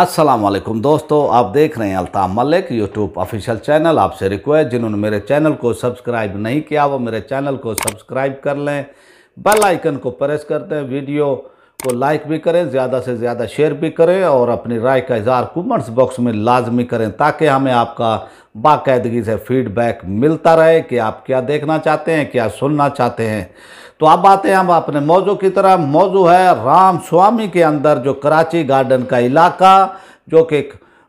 असलम दोस्तों आप देख रहे हैं Altaf Malik YouTube official channel आपसे रिक्वेस्ट जिन्होंने मेरे चैनल को सब्सक्राइब नहीं किया वो मेरे चैनल को सब्सक्राइब कर लें बेल आइकन को प्रेस करते हैं वीडियो को लाइक भी करें ज़्यादा से ज़्यादा शेयर भी करें और अपनी राय का इजहार कमेंट्स बॉक्स में लाजमी करें ताकि हमें आपका बाकायदगी से फीडबैक मिलता रहे कि आप क्या देखना चाहते हैं क्या सुनना चाहते हैं तो अब आते हैं हम अपने मौजू की तरह मौजू है राम स्वामी के अंदर जो कराची गार्डन का इलाका जो कि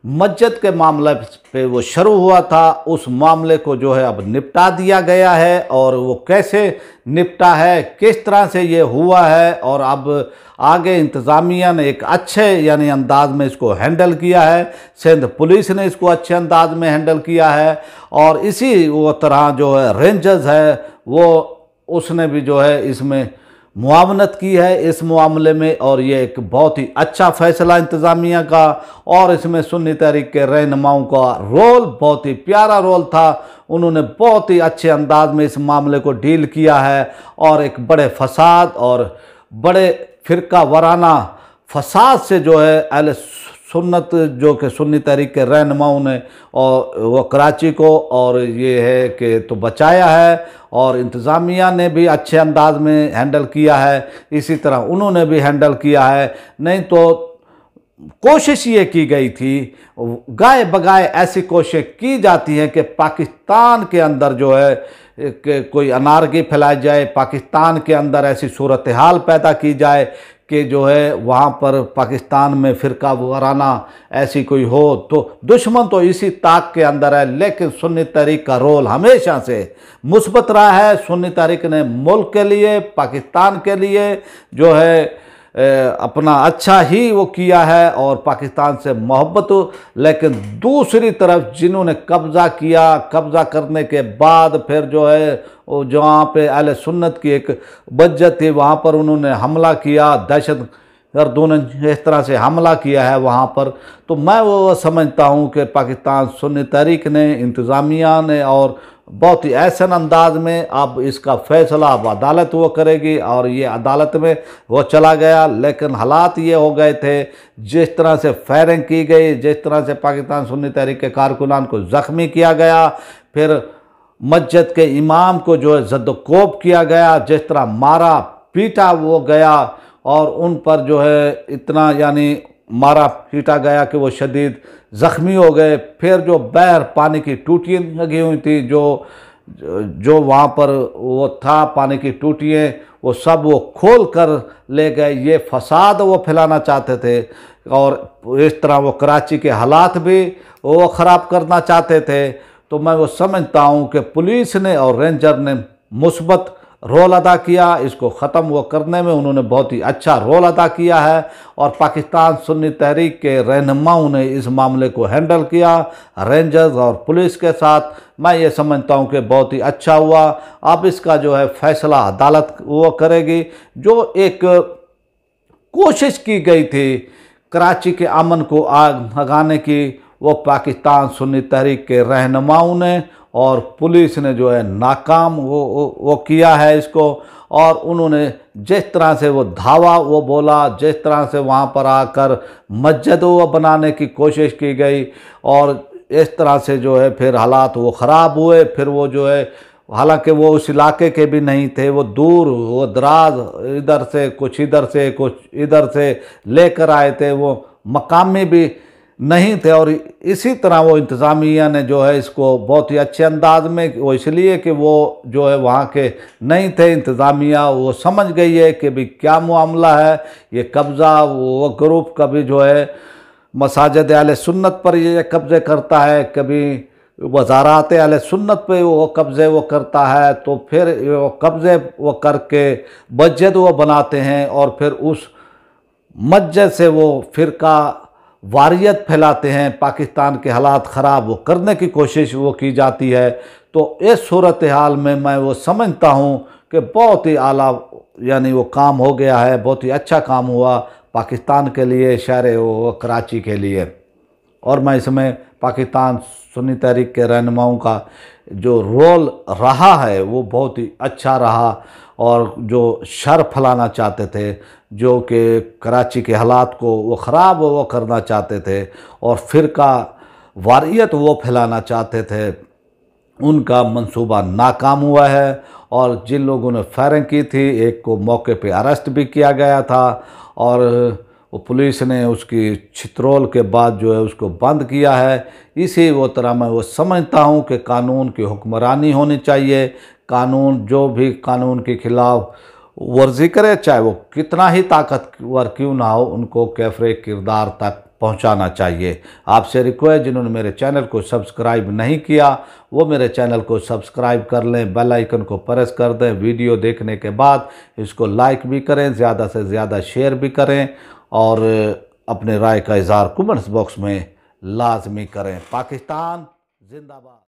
मस्जिद के मामले पे वो शुरू हुआ था उस मामले को जो है अब निपटा दिया गया है और वो कैसे निपटा है किस तरह से ये हुआ है और अब आगे इंतज़ामिया ने एक अच्छे यानी अंदाज में इसको हैंडल किया है सिंध पुलिस ने इसको अच्छे अंदाज में हैंडल किया है और इसी वो तरह जो है रेंजर्स है वो उसने भी जो है इसमें मुआवनत की है इस मामले में और ये एक बहुत ही अच्छा फैसला इंतज़ामिया का और इसमें सुन्नी तहरीक के रहनुमाओं का रोल बहुत ही प्यारा रोल था उन्होंने बहुत ही अच्छे अंदाज में इस मामले को डील किया है और एक बड़े फसाद और बड़े फिरका वराना फसाद से जो है अल सुन्नत जो कि सुन्नी तहरीक के रहनुमाओं ने और वो कराची को और ये है कि तो बचाया है और इंतज़ामिया ने भी अच्छे अंदाज में हैंडल किया है इसी तरह उन्होंने भी हैंडल किया है नहीं तो कोशिश ये की गई थी गाय बगाए ऐसी कोशिश की जाती हैं कि पाकिस्तान के अंदर जो है कि कोई अनारगी फैलाई जाए पाकिस्तान के अंदर ऐसी सूरत हाल पैदा की जाए कि जो है वहाँ पर पाकिस्तान में फ़िरका वाराना ऐसी कोई हो तो दुश्मन तो इसी ताक के अंदर है लेकिन सुन्नी तहरीक का रोल हमेशा से मुस्बत रहा है सुन्नी तहरीक ने मुल्क के लिए पाकिस्तान के लिए जो है अपना अच्छा ही वो किया है और पाकिस्तान से मोहब्बत हो लेकिन दूसरी तरफ जिन्होंने कब्ज़ा किया कब्ज़ा करने के बाद फिर जो है वो जहाँ पे अल सुन्नत की एक बज्जत थी वहाँ पर उन्होंने हमला किया दहशत अगर दोनों इस तरह से हमला किया है वहाँ पर तो मैं वो समझता हूँ कि पाकिस्तान सुन्नी तहरीक ने इंतज़ामिया ने और बहुत ही ऐसा अंदाज में अब इसका फैसला अब अदालत वो करेगी और ये अदालत में वो चला गया लेकिन हालात ये हो गए थे जिस तरह से फायरिंग की गई जिस तरह से पाकिस्तान सुन्नी तहरीक के कारकुनान को ज़ख्मी किया गया फिर मस्जिद के इमाम को जो है जद्दोकोप किया गया जिस तरह मारा पीटा वो गया और उन पर जो है इतना यानी मारा पीटा गया कि वो शदीद ज़ख्मी हो गए फिर जो बैर पानी की टूटियाँ लगी हुई थी जो जो वहाँ पर वो था पानी की टूटियाँ वो सब वो खोल कर ले गए ये फसाद वो फैलाना चाहते थे और इस तरह वो कराची के हालात भी वो ख़राब करना चाहते थे तो मैं वो समझता हूँ कि पुलिस ने और रेंजर ने मुस्बत रोल अदा किया इसको ख़त्म वो करने में उन्होंने बहुत ही अच्छा रोल अदा किया है और पाकिस्तान सुन्नी तहरीक के रहनुमाओं ने इस मामले को हैंडल किया रेंजर्स और पुलिस के साथ मैं ये समझता हूँ कि बहुत ही अच्छा हुआ अब इसका जो है फैसला अदालत वो करेगी जो एक कोशिश की गई थी कराची के अमन को आग लगाने की वो पाकिस्तान सुन्नी तहरीक के रहनुमाओं ने और पुलिस ने जो है नाकाम वो वो, किया है इसको और उन्होंने जिस तरह से वो धावा वो बोला जिस तरह से वहाँ पर आकर मस्जिद वो बनाने की कोशिश की गई और इस तरह से जो है फिर हालात वो ख़राब हुए फिर वो जो है हालांकि वो उस इलाके के भी नहीं थे वो दूर वो दराज इधर से कुछ इधर से कुछ इधर से लेकर आए थे वो मकामी भी नहीं थे और इसी तरह वो इंतज़ामिया ने जो है इसको बहुत ही अच्छे अंदाज में वो इसलिए कि वो जो है वहाँ के नहीं थे इंतज़ामिया वो समझ गई है कि भाई क्या मामला है ये कब्ज़ा वो ग्रुप कभी जो है मसाजद आल सुन्नत पर ये कब्ज़े करता है कभी वजारात आल सुन्नत पे वो कब्ज़े वो करता है तो फिर वो कब्ज़े वो करके मस्जिद वो बनाते हैं और फिर उस मस्जिद से वो फ़िरका वारियत फैलाते हैं पाकिस्तान के हालात ख़राब वो करने की कोशिश वो की जाती है तो इस सूरत हाल में मैं वो समझता हूँ कि बहुत ही आला यानी वो काम हो गया है बहुत ही अच्छा काम हुआ पाकिस्तान के लिए शहर कराची के लिए और मैं इसमें पाकिस्तान सुन्नी तहरीक के रहनुमाओं का जो रोल रहा है वो बहुत ही अच्छा रहा और जो शर फैलाना चाहते थे जो कि कराची के हालात को वो ख़राब वो करना चाहते थे और फिर का वारियत वो फैलाना चाहते थे उनका मंसूबा नाकाम हुआ है और जिन लोगों ने फायरिंग की थी एक को मौके पे अरेस्ट भी किया गया था और वो पुलिस ने उसकी छित्रोल के बाद जो है उसको बंद किया है इसी वो तरह मैं वो समझता हूँ कि कानून की हुक्मरानी होनी चाहिए कानून जो भी कानून के ख़िलाफ़ वर्जी करे चाहे वो कितना ही ताकतवर क्यों ना हो उनको कैफरे किरदार तक पहुंचाना चाहिए आपसे रिक्वेस्ट जिन्होंने मेरे चैनल को सब्सक्राइब नहीं किया वो मेरे चैनल को सब्सक्राइब कर लें बेल आइकन को प्रेस कर दें वीडियो देखने के बाद इसको लाइक भी करें ज़्यादा से ज़्यादा शेयर भी करें और अपने राय का इजहार कमेंट्स बॉक्स में लाजमी करें पाकिस्तान जिंदाबाद